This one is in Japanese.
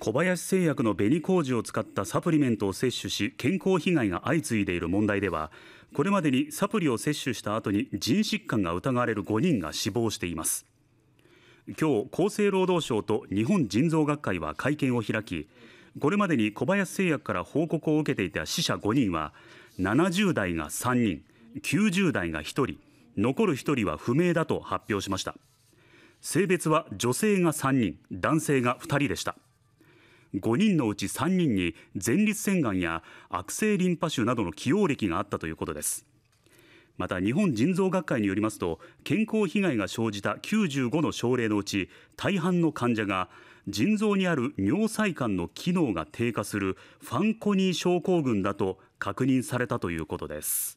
小林製薬の紅麹を使ったサプリメントを摂取し健康被害が相次いでいる問題ではこれまでにサプリを摂取した後に腎疾患が疑われる5人が死亡しています今日厚生労働省と日本腎臓学会は会見を開きこれまでに小林製薬から報告を受けていた死者5人は70代が3人90代が1人残る1人は不明だと発表しました性別は女性が3人男性が2人でした5人のうち3人に前立腺がんや悪性リンパ腫などの起用歴があったということですまた日本腎臓学会によりますと健康被害が生じた95の症例のうち大半の患者が腎臓にある尿細管の機能が低下するファンコニー症候群だと確認されたということです